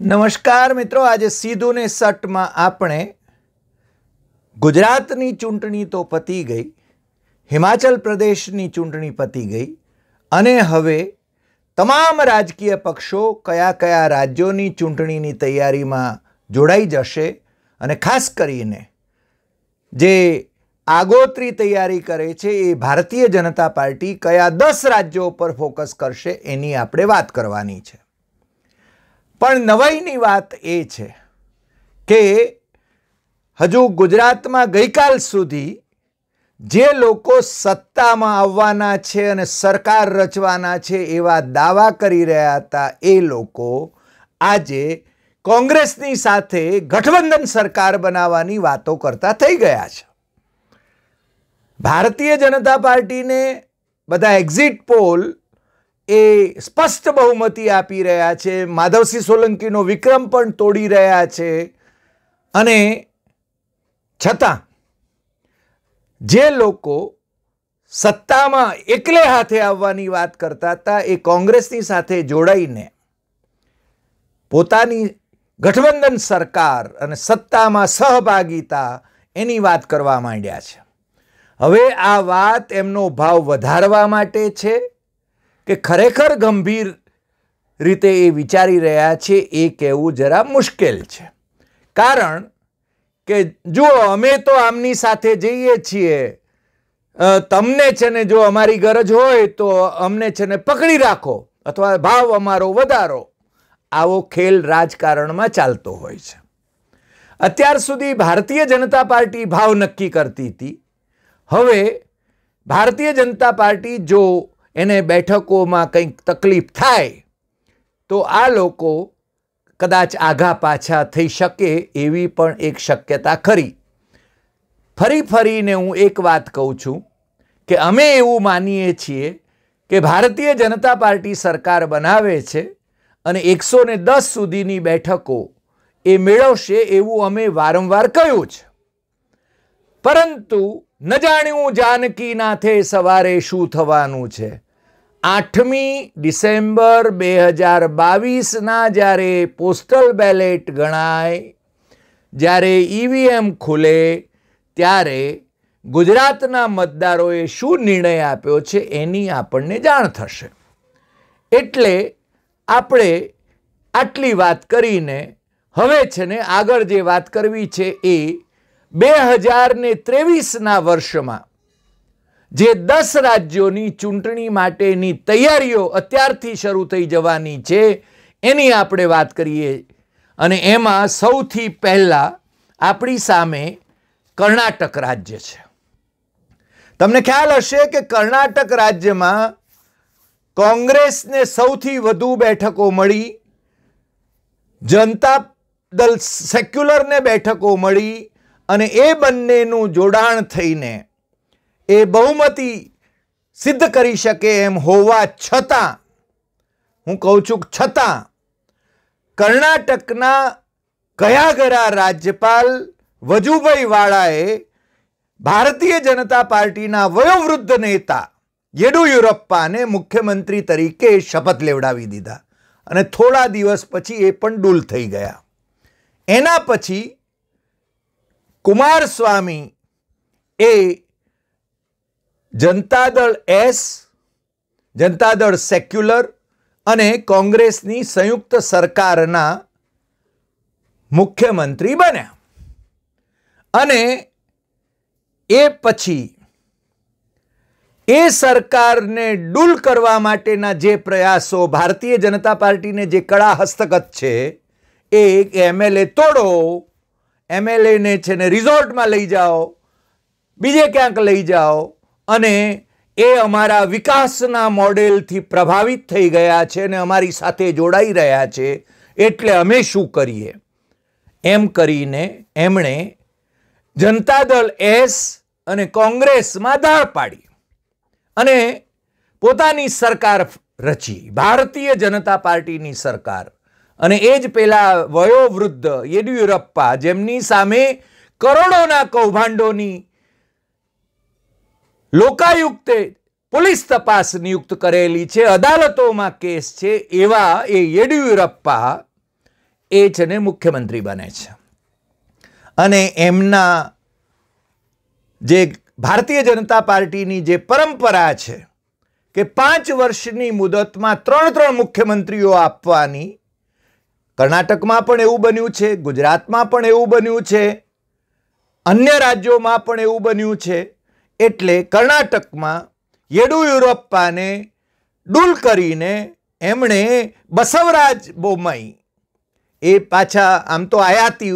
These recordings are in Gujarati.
નમસ્કાર મિત્રો આજે સીધું સટમાં આપણે ગુજરાતની ચૂંટણી તો પતી ગઈ હિમાચલ પ્રદેશની ચૂંટણી પતી ગઈ અને હવે તમામ રાજકીય પક્ષો કયા કયા રાજ્યોની ચૂંટણીની તૈયારીમાં જોડાઈ જશે અને ખાસ કરીને જે આગોતરી તૈયારી કરે છે એ ભારતીય જનતા પાર્ટી કયા દસ રાજ્યો પર ફોકસ કરશે એની આપણે વાત કરવાની છે પણ નવાઈની વાત એ છે કે હજુ ગુજરાતમાં ગઈકાલ સુધી જે લોકો સત્તામાં આવવાના છે અને સરકાર રચવાના છે એવા દાવા કરી રહ્યા હતા એ લોકો આજે કોંગ્રેસની સાથે ગઠબંધન સરકાર બનાવવાની વાતો કરતા થઈ ગયા છે ભારતીય જનતા પાર્ટીને બધા એક્ઝિટ પોલ એ સ્પષ્ટ બહુમતી આપી રહ્યા છે માધવસિંહ સોલંકીનો વિક્રમ પણ તોડી રહ્યા છે અને છતાં જે લોકો સત્તામાં એકલે હાથે આવવાની વાત કરતા હતા એ કોંગ્રેસની સાથે જોડાઈને પોતાની ગઠબંધન સરકાર અને સત્તામાં સહભાગીતા એની વાત કરવા માંડ્યા છે હવે આ વાત એમનો ભાવ વધારવા માટે છે કે ખરેખર ગંભીર રીતે એ વિચારી રહ્યા છે એ કહેવું જરા મુશ્કેલ છે કારણ કે જુઓ અમે તો આમની સાથે જઈએ છીએ તમને છે ને જો અમારી ગરજ હોય તો અમને છે ને પકડી રાખો અથવા ભાવ અમારો વધારો આવો ખેલ રાજકારણમાં ચાલતો હોય છે અત્યાર સુધી ભારતીય જનતા પાર્ટી ભાવ નક્કી કરતી હતી હવે ભારતીય જનતા પાર્ટી જો એને બેઠકોમાં કંઈક તકલીફ થાય તો આ લોકો કદાચ આઘા પાછા થઈ શકે એવી પણ એક શક્યતા ખરી ફરી ફરીને હું એક વાત કહું છું કે અમે એવું માનીએ છીએ કે ભારતીય જનતા પાર્ટી સરકાર બનાવે છે અને એકસો ને દસ સુધીની બેઠકો એ મેળવશે એવું અમે વારંવાર કહ્યું છે પરંતુ ન જાણ્યું જાનકીનાથે સવારે શું થવાનું છે આઠમી ડિસેમ્બર બે હજાર બાવીસના જ્યારે પોસ્ટલ બેલેટ ગણાય જ્યારે ઈવીએમ ખુલે ત્યારે ગુજરાતના મતદારોએ શું નિર્ણય આપ્યો છે એની આપણને જાણ થશે એટલે આપણે આટલી વાત કરીને હવે છે ને આગળ જે વાત કરવી છે એ બે હજાર ત્રેવીસના વર્ષમાં જે દસ રાજ્યોની ચૂંટણી માટેની તૈયારીઓ અત્યારથી શરૂ થઈ જવાની છે એની આપણે વાત કરીએ અને એમાં સૌથી પહેલાં આપણી સામે કર્ણાટક રાજ્ય છે તમને ખ્યાલ હશે કે કર્ણાટક રાજ્યમાં કોંગ્રેસને સૌથી વધુ બેઠકો મળી જનતા દલ સેક્યુલરને બેઠકો મળી અને એ બંનેનું જોડાણ થઈને એ બહુમતી સિદ્ધ કરી શકે એમ હોવા છતાં હું કહું છું છતાં કર્ણાટકના કયા કયા રાજ્યપાલ વજુભાઈ વાળાએ ભારતીય જનતા પાર્ટીના વયોવૃદ્ધ નેતા યેડુયુરપ્પાને મુખ્યમંત્રી તરીકે શપથ લેવડાવી દીધા અને થોડા દિવસ પછી એ પણ ડૂલ થઈ ગયા એના પછી કુમારસ્વામી એ જનતા દળ એસ જનતા દળ સેક્યુલર અને કોંગ્રેસની સંયુક્ત સરકારના મુખ્યમંત્રી બન્યા અને એ પછી એ સરકારને ડૂલ કરવા માટેના જે પ્રયાસો ભારતીય જનતા પાર્ટીને જે કળા હસ્તગત છે એ એમએલએ તોડો એમએલએને છે ને રિઝોર્ટમાં લઈ જાઓ બીજે ક્યાંક લઈ જાઓ અને એ અમારા વિકાસના મોડેલથી પ્રભાવિત થઈ ગયા છે અને અમારી સાથે જોડાઈ રહ્યા છે એટલે અમે શું કરીએ એમ કરીને એમણે જનતા દળ એસ અને કોંગ્રેસમાં દાળ પાડી અને પોતાની સરકાર રચી ભારતીય જનતા પાર્ટીની સરકાર અને એ જ પેલા વયોવૃદ્ધ યેદયુરપ્પા જેમની સામે કરોડોના કૌભાંડોની લોકાયુક્તે પોલીસ તપાસ નિયુક્ત કરેલી છે અદાલતોમાં કેસ છે એવા એ યેડિયુરપ્પા એ છે ને મુખ્યમંત્રી બને છે અને એમના જે ભારતીય જનતા પાર્ટીની જે પરંપરા છે કે પાંચ વર્ષની મુદતમાં ત્રણ ત્રણ મુખ્યમંત્રીઓ આપવાની કર્ણાટકમાં પણ એવું બન્યું છે ગુજરાતમાં પણ એવું બન્યું છે અન્ય રાજ્યોમાં પણ એવું બન્યું છે એટલે કર્ણાટકમાં યેડુયુરપ્પાને ડૂલ કરીને એમણે બસવરાજ બોમાઈ એ પાછા આમ તો આયાતી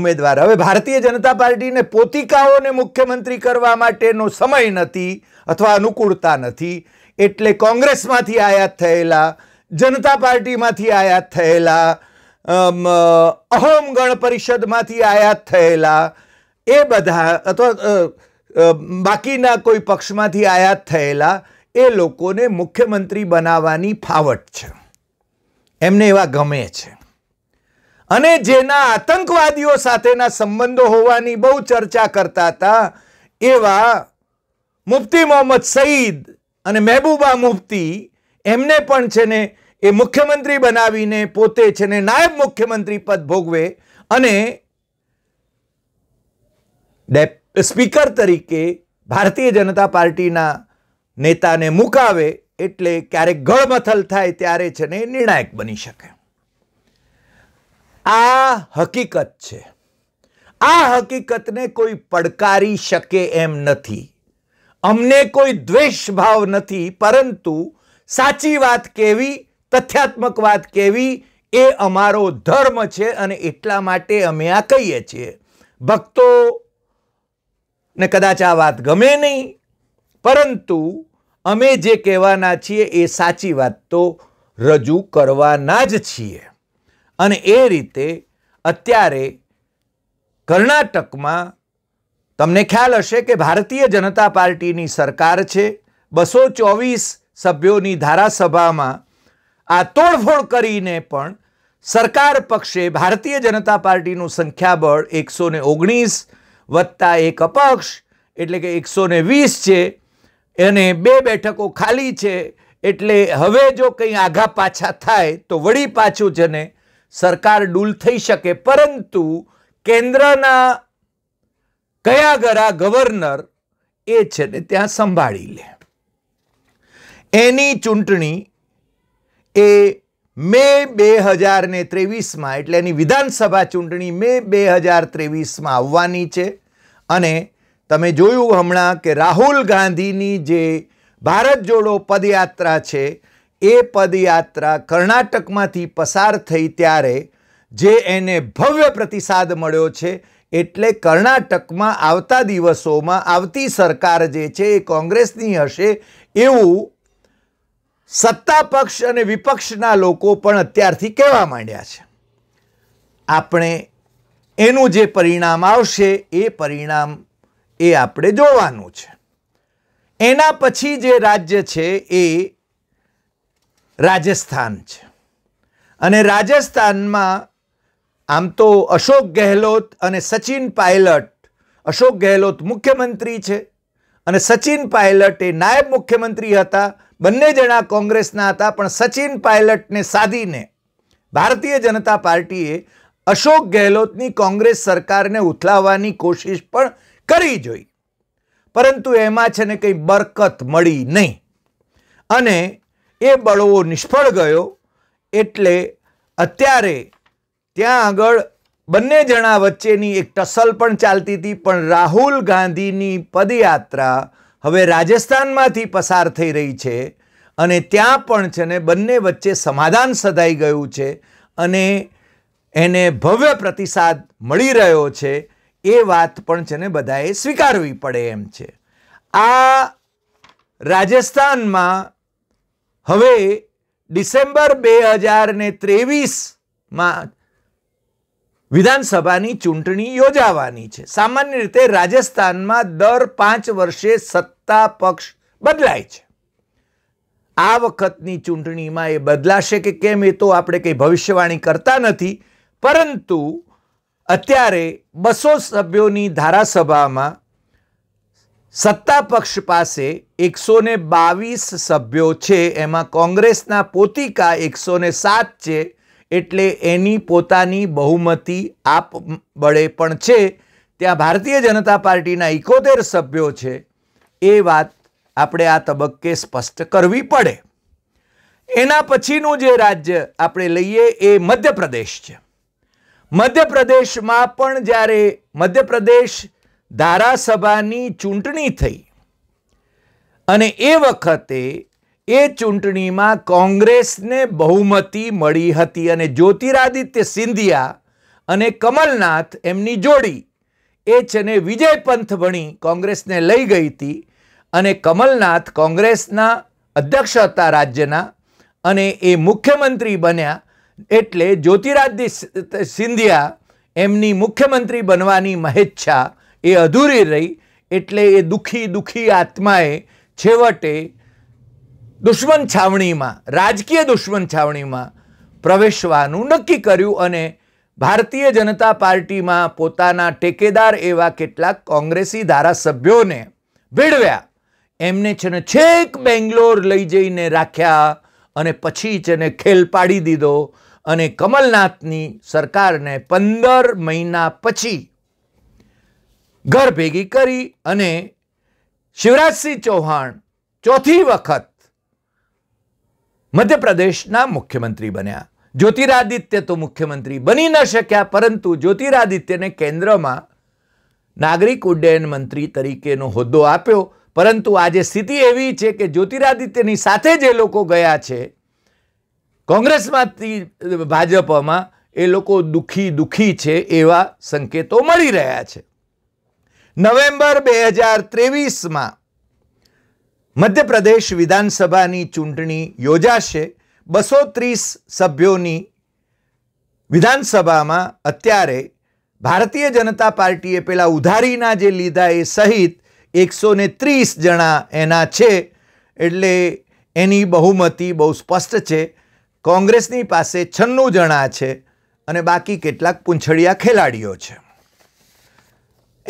ઉમેદવાર હવે ભારતીય જનતા પાર્ટીને પોતિકાઓને મુખ્યમંત્રી કરવા માટેનો સમય નથી અથવા અનુકૂળતા નથી એટલે કોંગ્રેસમાંથી આયાત થયેલા જનતા પાર્ટીમાંથી આયાત થયેલા અહોમ ગણ પરિષદમાંથી આયાત થયેલા એ બધા અથવા બાકીના કોઈ પક્ષમાંથી આયાત થયેલા એ લોકોને મુખ્યમંત્રી બનાવવાની ફાવટ છે એમને એવા ગમે છે અને જેના આતંકવાદીઓ સાથેના સંબંધો હોવાની બહુ ચર્ચા કરતા હતા એવા મુફ્તી મોહમ્મદ સઈદ અને મહેબૂબા મુફ્તી એમને પણ છે ને એ મુખ્યમંત્રી બનાવીને પોતે છે ને નાયબ મુખ્યમંત્રી પદ ભોગવે અને ડેપ સ્પીકર તરીકે ભારતીય જનતા પાર્ટીના નેતાને મુકાવે એટલે ક્યારેક ગળમથલ થાય ત્યારે છે ને નિર્ણાયક બની શકે આ હકીકત છે આ હકીકતને કોઈ પડકારી શકે એમ નથી અમને કોઈ દ્વેષ ભાવ નથી પરંતુ સાચી વાત કેવી તથ્યાત્મક વાત કેવી એ અમારો ધર્મ છે અને એટલા માટે અમે આ કહીએ છીએ ભક્તો ને કદાચ આ વાત ગમે નહીં પરંતુ અમે જે કહેવાના છીએ એ સાચી વાત તો રજૂ કરવાના જ છીએ અને એ રીતે અત્યારે કર્ણાટકમાં તમને ખ્યાલ હશે કે ભારતીય જનતા પાર્ટીની સરકાર છે બસો ચોવીસ સભ્યોની ધારાસભામાં આ તોડફોડ કરીને પણ સરકાર પક્ષે ભારતીય જનતા પાર્ટીનું સંખ્યાબળ એકસો ઓગણીસ વત્તા એક અપક્ષ એટલે કે એકસો વીસ છે અને બે બેઠકો ખાલી છે એટલે હવે જો કંઈ આઘા પાછા થાય તો વળી પાછું જને સરકાર ડૂલ થઈ શકે પરંતુ કેન્દ્રના કયા ગરા ગવર્નર એ છે ને ત્યાં સંભાળી લે એની ચૂંટણી એ મે બે હજાર ને ત્રેવીસમાં એટલે એની વિધાનસભા ચૂંટણી મે બે હજાર ત્રેવીસમાં આવવાની છે અને તમે જોયું હમણાં કે રાહુલ ગાંધીની જે ભારત જોડો પદયાત્રા છે એ પદયાત્રા કર્ણાટકમાંથી પસાર થઈ ત્યારે જે એને ભવ્ય પ્રતિસાદ મળ્યો છે એટલે કર્ણાટકમાં આવતા દિવસોમાં આવતી સરકાર જે છે એ કોંગ્રેસની હશે એવું સત્તા પક્ષ અને વિપક્ષના લોકો પણ અત્યારથી કહેવા માંડ્યા છે આપણે એનું જે પરિણામ આવશે એ પરિણામ એ આપણે જોવાનું છે એના પછી જે રાજ્ય છે એ રાજસ્થાન છે અને રાજસ્થાનમાં આમ તો અશોક ગેહલોત અને સચિન પાયલટ અશોક ગેહલોત મુખ્યમંત્રી છે અને સચિન પાયલટ એ નાયબ મુખ્યમંત્રી હતા બંને જણા કોંગ્રેસના હતા પણ સચિન પાયલટને સાધીને ભારતીય જનતા પાર્ટીએ અશોક ગેહલોતની કોંગ્રેસ સરકારને ઉથલાવવાની કોશિશ પણ કરી જોઈ પરંતુ એમાં છે ને કંઈ બરકત મળી નહીં અને એ બળવો નિષ્ફળ ગયો એટલે અત્યારે ત્યાં આગળ બંને જણા વચ્ચેની એક ટસલ પણ ચાલતી હતી પણ રાહુલ ગાંધીની પદયાત્રા હવે રાજસ્થાનમાંથી પસાર થઈ રહી છે અને ત્યાં પણ છે ને બંને વચ્ચે સમાધાન સધાઈ ગયું છે અને એને ભવ્ય પ્રતિસાદ મળી રહ્યો છે એ વાત પણ છે ને બધાએ સ્વીકારવી પડે એમ છે આ રાજસ્થાનમાં હવે ડિસેમ્બર બે હજાર ત્રેવીસમાં વિધાનસભાની ચૂંટણી યોજાવાની છે સામાન્ય રીતે રાજસ્થાનમાં દર પાંચ વર્ષે સત્તા પક્ષ બદલાય છે આ વખતની ચૂંટણીમાં એ બદલાશે કે કેમ એ તો આપણે કંઈ ભવિષ્યવાણી કરતા નથી પરંતુ અત્યારે બસો સભ્યોની ધારાસભામાં સત્તા પક્ષ પાસે એકસો બાવીસ સભ્યો છે એમાં કોંગ્રેસના પોતિકા એકસો સાત છે એટલે એની પોતાની બહુમતી આપ બળે પણ છે ત્યાં ભારતીય જનતા પાર્ટીના ઇકોતેર સભ્યો છે એ વાત આપણે આ તબક્કે સ્પષ્ટ કરવી પડે એના પછીનું જે રાજ્ય આપણે લઈએ એ મધ્યપ્રદેશ છે મધ્યપ્રદેશમાં પણ જ્યારે મધ્યપ્રદેશ ધારાસભાની ચૂંટણી થઈ અને એ વખતે એ ચૂંટણીમાં કોંગ્રેસને બહુમતી મળી હતી અને જ્યોતિરાદિત્ય સિંધિયા અને કમલનાથ એમની જોડી એ છે ને વિજય પંથ ભણી કોંગ્રેસને લઈ ગઈ હતી અને કમલનાથ કોંગ્રેસના અધ્યક્ષ હતા રાજ્યના અને એ મુખ્યમંત્રી બન્યા એટલે જ્યોતિરાદિત્ય સિંધિયા એમની મુખ્યમંત્રી બનવાની મહેચ્છા એ અધૂરી રહી એટલે એ દુઃખી દુઃખી આત્માએ છેવટે દુશ્મન છાવણીમાં રાજકીય દુશ્મન છાવણીમાં પ્રવેશવાનું નક્કી કર્યું અને ભારતીય જનતા પાર્ટીમાં પોતાના ટેકેદાર એવા કેટલાક કોંગ્રેસી ધારાસભ્યોને ભેળવ્યા એમને છે ને છેક બેંગ્લોર લઈ જઈને રાખ્યા અને પછી છે ને ખેલ પાડી દીધો અને કમલનાથની સરકારને પંદર મહિના પછી ઘર ભેગી કરી અને શિવરાજસિંહ ચૌહાણ ચોથી વખત મધ્યપ્રદેશના મુખ્યમંત્રી બન્યા જ્યોતિરાદિત્ય તો મુખ્યમંત્રી બની ન શક્યા પરંતુ જ્યોતિરાદિત્યને કેન્દ્રમાં નાગરિક ઉડ્ડયન મંત્રી તરીકેનો હોદ્દો આપ્યો પરંતુ આજે સ્થિતિ એવી છે કે જ્યોતિરાદિત્યની સાથે જે લોકો ગયા છે કોંગ્રેસમાંથી ભાજપમાં એ લોકો દુઃખી દુઃખી છે એવા સંકેતો મળી રહ્યા છે નવેમ્બર બે હજાર ત્રેવીસમાં મધ્યપ્રદેશ વિધાનસભાની ચૂંટણી યોજાશે બસો ત્રીસ સભ્યોની વિધાનસભામાં અત્યારે ભારતીય જનતા પાર્ટીએ પેલા ઉધારીના જે લીધા એ સહિત એકસો ને ત્રીસ જણા એના છે એટલે એની બહુમતી બહુ સ્પષ્ટ છે કોંગ્રેસની પાસે છન્નું જણા છે અને બાકી કેટલાક પૂંછડિયા ખેલાડીઓ છે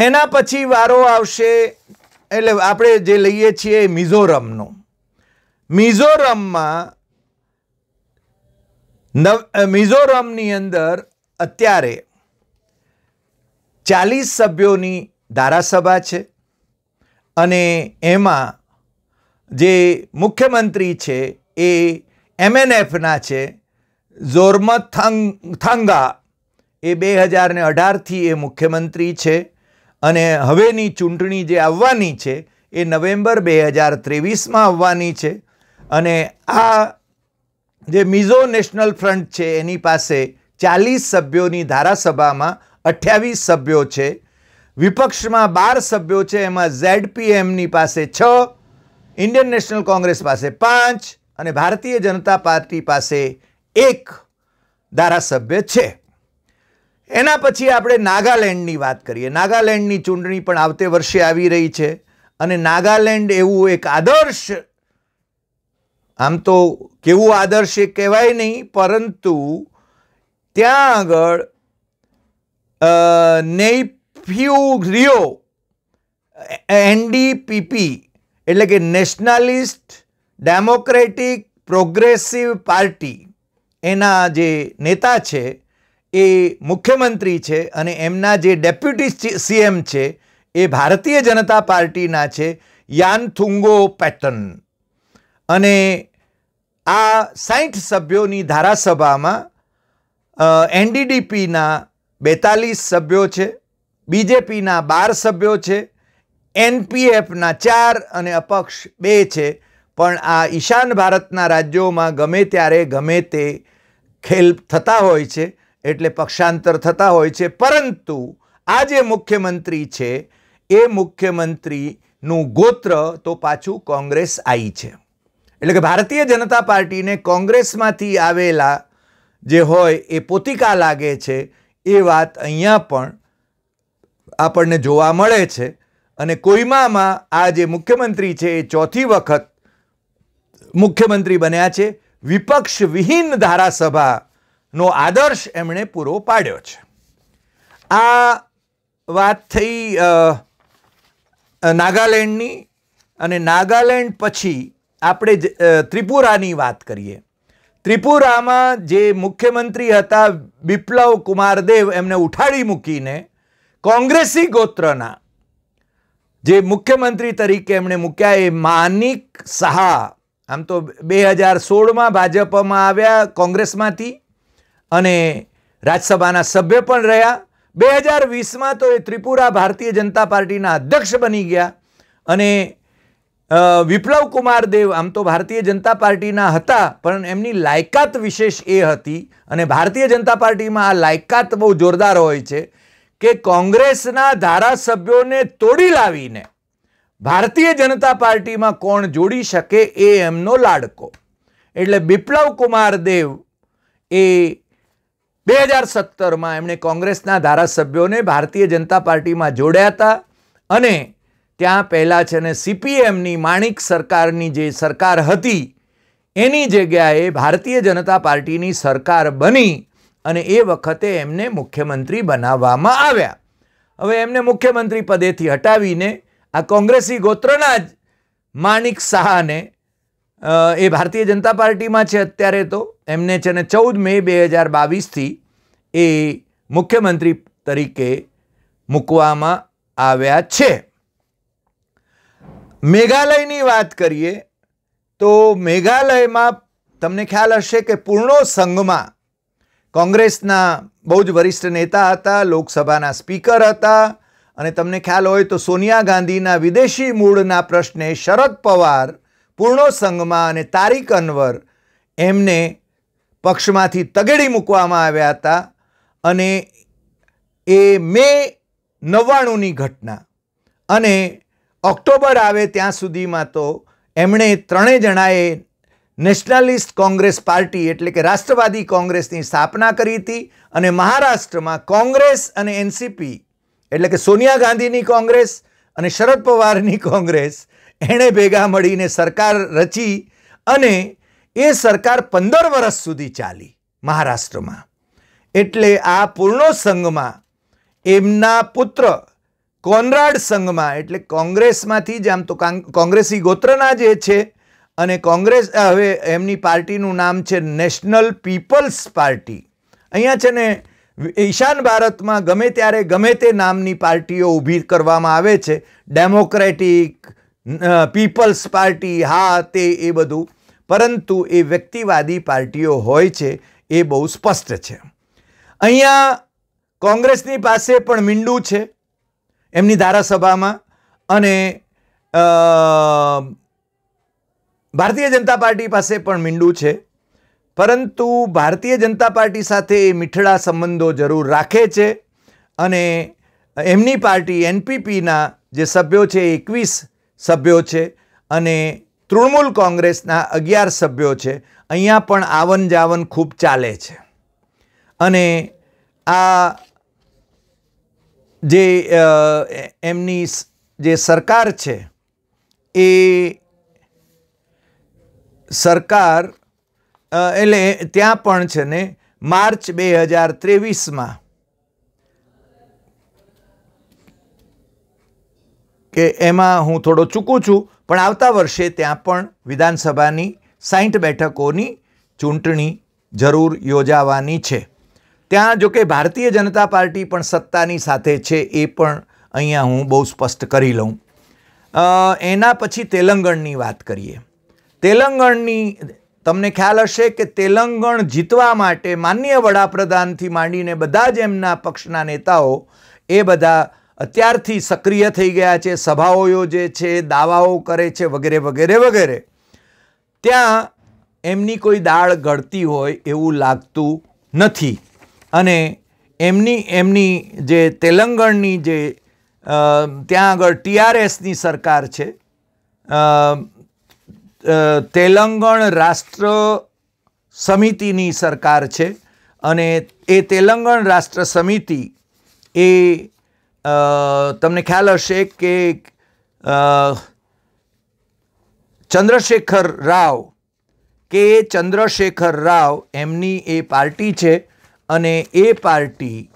એના પછી વારો આવશે એટલે આપણે જે લઈએ છીએ મિઝોરમનું મિઝોરમમાં નવ મિઝોરમની અંદર અત્યારે ચાલીસ સભ્યોની ધારાસભા છે અને એમાં જે મુખ્યમંત્રી છે એ એમએનએફના છે ઝોરમથંગા એ બે હજારને અઢારથી એ મુખ્યમંત્રી છે અને હવેની ચૂંટણી જે આવવાની છે એ નવેમ્બર બે હજાર ત્રેવીસમાં આવવાની છે અને આ જે મિઝો નેશનલ ફ્રન્ટ છે એની પાસે ચાલીસ સભ્યોની ધારાસભામાં અઠ્યાવીસ સભ્યો છે વિપક્ષમાં બાર સભ્યો છે એમાં ઝેડ ઝેડપીએમની પાસે છ ઇન્ડિયન નેશનલ કોંગ્રેસ પાસે પાંચ અને ભારતીય જનતા પાર્ટી પાસે એક ધારાસભ્ય છે એના પછી આપણે નાગાલેન્ડની વાત કરીએ નાગાલેન્ડની ચૂંટણી પણ આવતે વર્ષે આવી રહી છે અને નાગાલેન્ડ એવું એક આદર્શ આમ તો કેવું આદર્શ એ કહેવાય નહીં પરંતુ ત્યાં આગળ નેફ્યુ રિયો એનડીપીપી એટલે કે નેશનાલિસ્ટ ડેમોક્રેટિક પ્રોગ્રેસિવ પાર્ટી એના જે નેતા છે એ મુખ્યમંત્રી છે અને એમના જે ડેપ્યુટી સીએમ છે એ ભારતીય જનતા પાર્ટીના છે યાનથુંગો પેટર્ન અને આ સાઠ સભ્યોની ધારાસભામાં એનડીડીપીના બેતાલીસ સભ્યો છે બીજેપીના બાર સભ્યો છે એનપીએફના ચાર અને અપક્ષ બે છે પણ આ ઈશાન ભારતના રાજ્યોમાં ગમે ત્યારે ગમે તે ખેલ થતા હોય છે એટલે પક્ષાંતર થતા હોય છે પરંતુ આ જે મુખ્યમંત્રી છે એ મુખ્યમંત્રીનું ગોત્ર તો પાછું કોંગ્રેસ આવી છે એટલે કે ભારતીય જનતા પાર્ટીને કોંગ્રેસમાંથી આવેલા જે હોય એ પોતિકા લાગે છે એ વાત અહીંયા પણ આપણને જોવા મળે છે અને કોઈમામાં આ જે મુખ્યમંત્રી છે એ ચોથી વખત મુખ્યમંત્રી બન્યા છે વિપક્ષ વિહીન ધારાસભા નો આદર્શ એમણે પૂરો પાડ્યો છે આ વાત થઈ નાગાલેન્ડની અને નાગાલેન્ડ પછી આપણે ત્રિપુરાની વાત કરીએ ત્રિપુરામાં જે મુખ્યમંત્રી હતા બિપ્લવ કુમાર દેવ એમને ઉઠાડી મૂકીને કોંગ્રેસી ગોત્રના જે મુખ્યમંત્રી તરીકે એમણે મૂક્યા એ માનિક સહા આમ તો બે હજાર સોળમાં ભાજપમાં આવ્યા કોંગ્રેસમાંથી અને રાજ્યસભાના સભ્ય પણ રહ્યા બે હજાર વીસમાં તો એ ત્રિપુરા ભારતીય જનતા પાર્ટીના અધ્યક્ષ બની ગયા અને વિપ્લવ કુમાર દેવ આમ તો ભારતીય જનતા પાર્ટીના હતા પણ એમની લાયકાત વિશેષ એ હતી અને ભારતીય જનતા પાર્ટીમાં આ લાયકાત બહુ જોરદાર હોય છે કે કોંગ્રેસના ધારાસભ્યોને તોડી લાવીને ભારતીય જનતા પાર્ટીમાં કોણ જોડી શકે એ એમનો લાડકો એટલે બિપ્લવ કુમાર દેવ એ બે હજાર સત્તરમાં એમણે કોંગ્રેસના ધારાસભ્યોને ભારતીય જનતા પાર્ટીમાં જોડ્યા હતા અને ત્યાં પહેલાં છે ને સીપીએમની માણિક સરકારની જે સરકાર હતી એની જગ્યાએ ભારતીય જનતા પાર્ટીની સરકાર બની અને એ વખતે એમને મુખ્યમંત્રી બનાવવામાં આવ્યા હવે એમને મુખ્યમંત્રી પદેથી હટાવીને આ કોંગ્રેસી ગોત્રના જ માણિક શાહને એ ભારતીય જનતા પાર્ટીમાં છે અત્યારે તો એમને છે ને ચૌદ મે બે હજાર બાવીસથી એ મુખ્યમંત્રી તરીકે મૂકવામાં આવ્યા છે મેઘાલયની વાત કરીએ તો મેઘાલયમાં તમને ખ્યાલ હશે કે પૂર્ણો સંઘમાં કોંગ્રેસના બહુ જ વરિષ્ઠ નેતા હતા લોકસભાના સ્પીકર હતા અને તમને ખ્યાલ હોય તો સોનિયા ગાંધીના વિદેશી મૂળના પ્રશ્ને શરદ પવાર પૂર્ણો સંઘમાં અને તારીક અનવર એમને પક્ષમાંથી તગેડી મૂકવામાં આવ્યા હતા અને એ મે નવ્વાણુંની ઘટના અને ઓક્ટોબર આવે ત્યાં સુધીમાં તો એમણે ત્રણેય જણાએ નેશનાલિસ્ટ કોંગ્રેસ પાર્ટી એટલે કે રાષ્ટ્રવાદી કોંગ્રેસની સ્થાપના કરી હતી અને મહારાષ્ટ્રમાં કોંગ્રેસ અને એનસીપી એટલે કે સોનિયા ગાંધીની કોંગ્રેસ અને શરદ પવારની કોંગ્રેસ એણે ભેગા મળીને સરકાર રચી અને એ સરકાર પંદર વર્ષ સુધી ચાલી મહારાષ્ટ્રમાં એટલે આ પૂર્ણો સંઘમાં એમના પુત્ર કોનરાડ સંઘમાં એટલે કોંગ્રેસમાંથી જ આમ તો કોંગ્રેસી ગોત્રના જે છે અને કોંગ્રેસ હવે એમની પાર્ટીનું નામ છે નેશનલ પીપલ્સ પાર્ટી અહીંયા છે ને ઈશાન ભારતમાં ગમે ત્યારે ગમે તે નામની પાર્ટીઓ ઊભી કરવામાં આવે છે ડેમોક્રેટિક પીપલ્સ પાર્ટી હા તે એ બધું પરંતુ એ વ્યક્તિવાદી પાર્ટીઓ હોય છે એ બહુ સ્પષ્ટ છે અહીંયા કોંગ્રેસની પાસે પણ મીંડું છે એમની ધારાસભામાં અને ભારતીય જનતા પાર્ટી પાસે પણ મીંડું છે પરંતુ ભારતીય જનતા પાર્ટી સાથે એ મીઠડા સંબંધો જરૂર રાખે છે અને એમની પાર્ટી એનપીપીના જે સભ્યો છે એકવીસ સભ્યો છે અને તૃણમૂલ કોંગ્રેસના અગિયાર સભ્યો છે અહીંયા પણ આવન જાવન ખૂબ ચાલે છે અને આ જે એમની જે સરકાર છે એ સરકાર એટલે ત્યાં પણ છે ને માર્ચ બે હજાર ત્રેવીસમાં કે એમાં હું થોડો ચૂકું છું પણ આવતા વર્ષે ત્યાં પણ વિધાનસભાની સાઠ બેઠકોની ચૂંટણી જરૂર યોજાવાની છે ત્યાં જો કે ભારતીય જનતા પાર્ટી પણ સત્તાની સાથે છે એ પણ અહીંયા હું બહુ સ્પષ્ટ કરી લઉં એના પછી તેલંગણની વાત કરીએ તેલંગણની તમને ખ્યાલ હશે કે તેલંગણ જીતવા માટે માન્ય વડાપ્રધાનથી માંડીને બધા જ એમના પક્ષના નેતાઓ એ બધા અત્યારથી સક્રિય થઈ ગયા છે સભાઓ યોજે છે દાવાઓ કરે છે વગેરે વગેરે વગેરે ત્યાં એમની કોઈ દાળ ગળતી હોય એવું લાગતું નથી અને એમની એમની જે તેલંગણની જે ત્યાં આગળ ટીઆરએસની સરકાર છે તેલંગણ રાષ્ટ્ર સમિતિની સરકાર છે અને એ તેલંગણ રાષ્ટ્ર સમિતિ એ તમને ખ્યાલ હશે કે ચંદ્રશેખર રાવ કે ચંદ્રશેખર રાવ એમની એ પાર્ટી છે અને એ પાર્ટી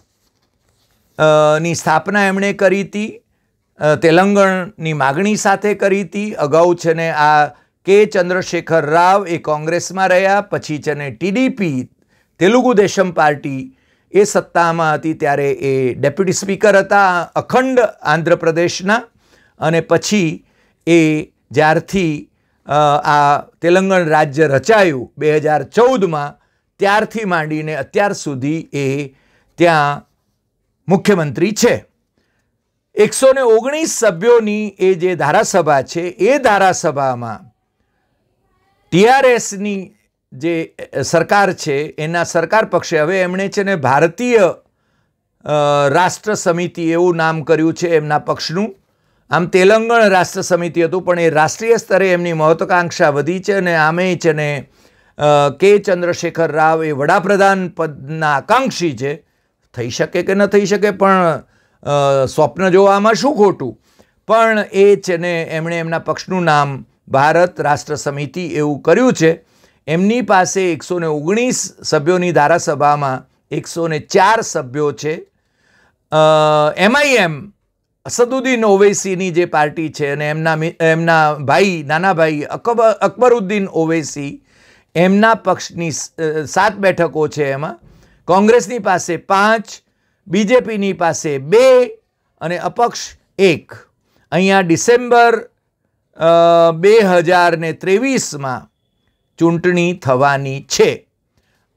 ની સ્થાપના એમણે કરી હતી તેલંગણની માગણી સાથે કરી હતી અગાઉ છે ને આ કે ચંદ્રશેખર રાવ એ કોંગ્રેસમાં રહ્યા પછી છે ને ટીડીપી તેલુગુ દેશમ પાર્ટી એ સત્તામાં હતી ત્યારે એ ડેપ્યુટી સ્પીકર હતા અખંડ આંધ્રપ્રદેશના અને પછી એ જ્યારથી આ તેલંગણ રાજ્ય રચાયું બે હજાર ચૌદમાં ત્યારથી માંડીને અત્યાર સુધી એ ત્યાં મુખ્યમંત્રી છે એકસો ને ઓગણીસ સભ્યોની એ જે ધારાસભા છે એ ધારાસભામાં ટીઆરએસની જે સરકાર છે એના સરકાર પક્ષે હવે એમણે છે ને ભારતીય રાષ્ટ્ર સમિતિ એવું નામ કર્યું છે એમના પક્ષનું આમ તેલંગણ રાષ્ટ્ર સમિતિ હતું પણ એ રાષ્ટ્રીય સ્તરે એમની મહત્વાકાંક્ષા વધી છે અને આમે છે ને કે ચંદ્રશેખર રાવ એ વડાપ્રધાન પદના આકાંક્ષી છે થઈ શકે કે ન થઈ શકે પણ સ્વપ્ન જોવામાં શું ખોટું પણ એ છે ને એમણે એમના પક્ષનું નામ ભારત રાષ્ટ્ર સમિતિ એવું કર્યું છે એમની પાસે એકસો ને ઓગણીસ સભ્યોની ધારાસભામાં એકસો ને ચાર સભ્યો છે એમઆઈએમ અસદુદ્દીન ઓવૈસીની જે પાર્ટી છે અને એમના એમના ભાઈ નાના ભાઈ અકબર અકબરુદ્દીન ઓવૈસી એમના પક્ષની સાત બેઠકો છે એમાં કોંગ્રેસની પાસે પાંચ બીજેપીની પાસે બે અને અપક્ષ એક અહીંયા ડિસેમ્બર બે હજાર ત્રેવીસમાં ચૂંટણી થવાની છે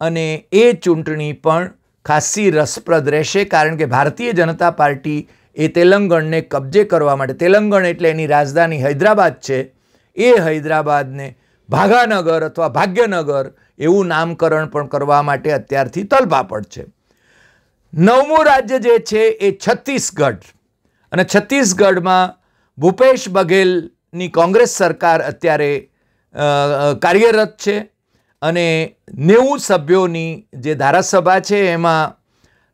અને એ ચૂંટણી પણ ખાસ્સી રસપ્રદ રહેશે કારણ કે ભારતીય જનતા પાર્ટી એ તેલંગણને કબજે કરવા માટે તેલંગણ એટલે એની રાજધાની હૈદરાબાદ છે એ હૈદરાબાદને ભાગાનગર અથવા ભાગ્યનગર એવું નામકરણ પણ કરવા માટે અત્યારથી તલપાપડ છે નવમું રાજ્ય જે છે એ છત્તીસગઢ અને છત્તીસગઢમાં ભૂપેશ બઘેલની કોંગ્રેસ સરકાર અત્યારે કાર્યરત છે અને નેવું સભ્યોની જે ધારાસભા છે એમાં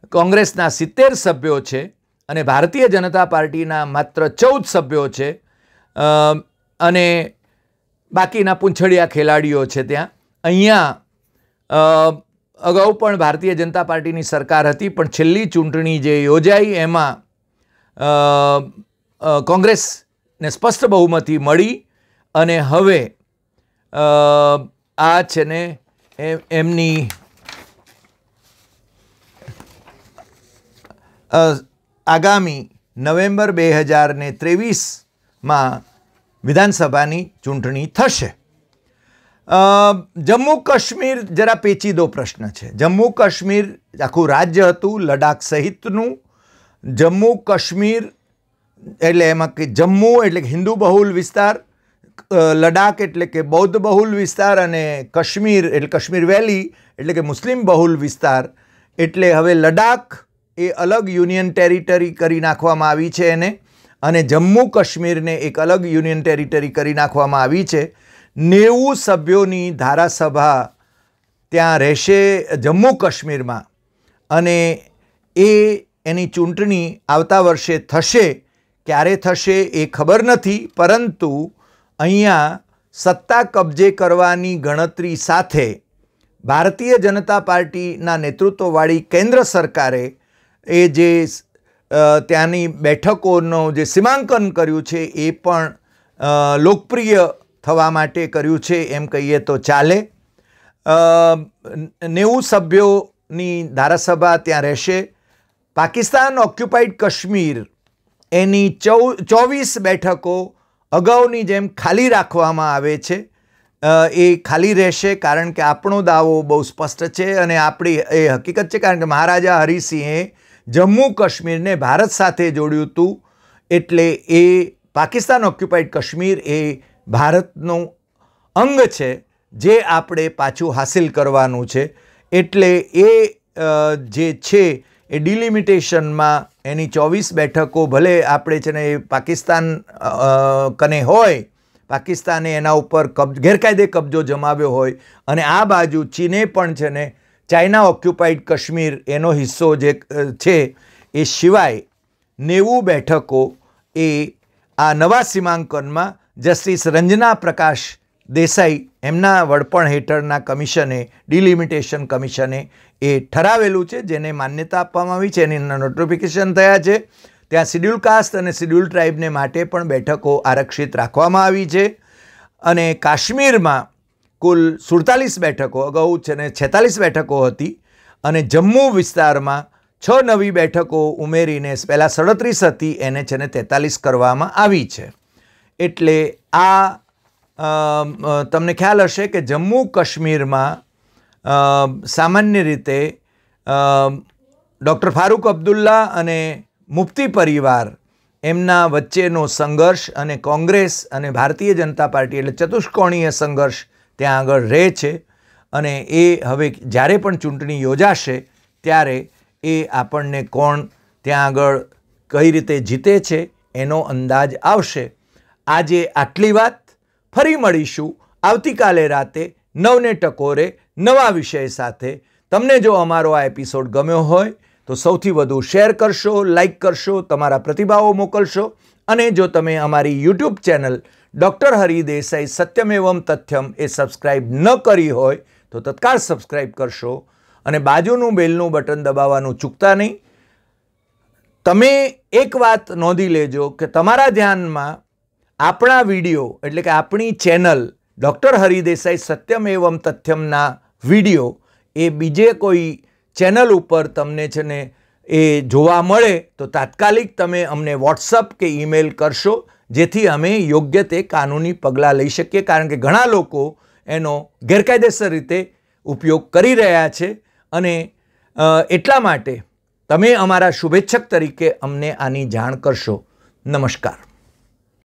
કોંગ્રેસના સિત્તેર સભ્યો છે અને ભારતીય જનતા પાર્ટીના માત્ર ચૌદ સભ્યો છે અને બાકીના પૂંછડિયા ખેલાડીઓ છે ત્યાં અહીંયા અગાઉ પણ ભારતીય જનતા પાર્ટીની સરકાર હતી પણ છેલ્લી ચૂંટણી જે યોજાઈ એમાં કોંગ્રેસને સ્પષ્ટ બહુમતી મળી અને હવે આ છે ને એમની આગામી નવેમ્બર બે હજાર ને ત્રેવીસમાં વિધાનસભાની ચૂંટણી થશે જમ્મુ કાશ્મીર જરા પેચીદો પ્રશ્ન છે જમ્મુ કાશ્મીર આખું રાજ્ય હતું લડાખ સહિતનું જમ્મુ કાશ્મીર એટલે એમાં કે જમ્મુ એટલે હિન્દુ બહુલ વિસ્તાર લડાખ એટલે કે બૌદ્ધ બહુલ વિસ્તાર અને કાશ્મીર એટલે કાશ્મીર વેલી એટલે કે મુસ્લિમ બહુલ વિસ્તાર એટલે હવે લડાખ એ અલગ યુનિયન ટેરિટરી કરી નાખવામાં આવી છે એને અને જમ્મુ કાશ્મીરને એક અલગ યુનિયન ટેરિટરી કરી નાખવામાં આવી છે નેવું સભ્યોની ધારાસભા ત્યાં રહેશે જમ્મુ કાશ્મીરમાં અને એ એની ચૂંટણી આવતા વર્ષે થશે ક્યારે થશે એ ખબર નથી પરંતુ અહીંયા સત્તા કબજે કરવાની ગણતરી સાથે ભારતીય જનતા પાર્ટીના નેતૃત્વવાળી કેન્દ્ર સરકારે એ જે ત્યાંની બેઠકોનું જે સીમાંકન કર્યું છે એ પણ લોકપ્રિય થવા માટે કર્યું છે એમ કહીએ તો ચાલે નેવું સભ્યોની ધારાસભા ત્યાં રહેશે પાકિસ્તાન ઓક્યુપાઈડ કાશ્મીર એની ચૌ ચોવીસ બેઠકો અગાઉની જેમ ખાલી રાખવામાં આવે છે એ ખાલી રહેશે કારણ કે આપણો દાવો બહુ સ્પષ્ટ છે અને આપણી એ હકીકત છે કારણ કે મહારાજા હરિસિંહે જમ્મુ કાશ્મીરને ભારત સાથે જોડ્યું હતું એટલે એ પાકિસ્તાન ઓક્યુપાઈડ કાશ્મીર એ ભારતનું અંગ છે જે આપણે પાછું હાસિલ કરવાનું છે એટલે એ જે છે એ ડિલિમિટેશનમાં એની ચોવીસ બેઠકો ભલે આપણે છે ને એ પાકિસ્તાન કને હોય પાકિસ્તાને એના ઉપર કબ ગેરકાયદે કબજો જમાવ્યો હોય અને આ બાજુ ચીને પણ છે ને ચાઇના ઓક્યુપાઈડ કશ્મીર એનો હિસ્સો જે છે એ સિવાય નેવું બેઠકો એ આ નવા સીમાંકનમાં જસ્ટિસ રંજના પ્રકાશ દેસાઈ એમના વડપણ હેઠળના કમિશને ડિલિમિટેશન કમિશને એ ઠરાવેલું છે જેને માન્યતા આપવામાં આવી છે એની નોટિફિકેશન થયા છે ત્યાં શિડ્યુલ કાસ્ટ અને શિડ્યુલ ટ્રાઇબને માટે પણ બેઠકો આરક્ષિત રાખવામાં આવી છે અને કાશ્મીરમાં કુલ સુડતાલીસ બેઠકો અગાઉ છે ને છેતાલીસ બેઠકો હતી અને જમ્મુ વિસ્તારમાં છ નવી બેઠકો ઉમેરીને પહેલાં સડત્રીસ હતી એને છે ને તેતાલીસ કરવામાં આવી છે એટલે આ તમને ખ્યાલ હશે કે જમ્મુ કાશ્મીરમાં સામાન્ય રીતે ડૉક્ટર ફારૂક અબ્દુલ્લા અને મુફ્તી પરિવાર એમના વચ્ચેનો સંઘર્ષ અને કોંગ્રેસ અને ભારતીય જનતા પાર્ટી એટલે ચતુષ્કોણીય સંઘર્ષ ત્યાં આગળ રહે છે અને એ હવે જ્યારે પણ ચૂંટણી યોજાશે ત્યારે એ આપણને કોણ ત્યાં આગળ કઈ રીતે જીતે છે એનો અંદાજ આવશે આજે આટલી વાત ફરી મળીશું આવતીકાલે રાતે નવને ટકોરે નવા વિષય સાથે તમને જો અમારો આ એપિસોડ ગમ્યો હોય તો સૌથી વધુ શેર કરશો લાઇક કરશો તમારા પ્રતિભાવો મોકલશો અને જો તમે અમારી YouTube channel doctor Hari Desai Satyam એવમ તથ્યમ એ સબસ્ક્રાઇબ ન કરી હોય તો તત્કાળ સબસ્ક્રાઈબ કરશો અને બાજુનું બેલનું બટન દબાવવાનું ચૂકતા નહીં તમે એક વાત નોંધી લેજો કે તમારા ધ્યાનમાં આપણા વિડીયો એટલે કે આપણી ચેનલ ડૉક્ટર હરિદેસાઈ સત્યમ એવમ તથ્યમના વિડીયો એ બીજે કોઈ ચેનલ ઉપર તમને છે ને એ જોવા મળે તો તાત્કાલિક તમે અમને વોટ્સઅપ કે ઈમેલ કરશો જેથી અમે યોગ્ય તે કાનૂની પગલાં લઈ શકીએ કારણ કે ઘણા લોકો એનો ગેરકાયદેસર રીતે ઉપયોગ કરી રહ્યા છે અને એટલા માટે તમે અમારા શુભેચ્છક તરીકે અમને આની જાણ કરશો નમસ્કાર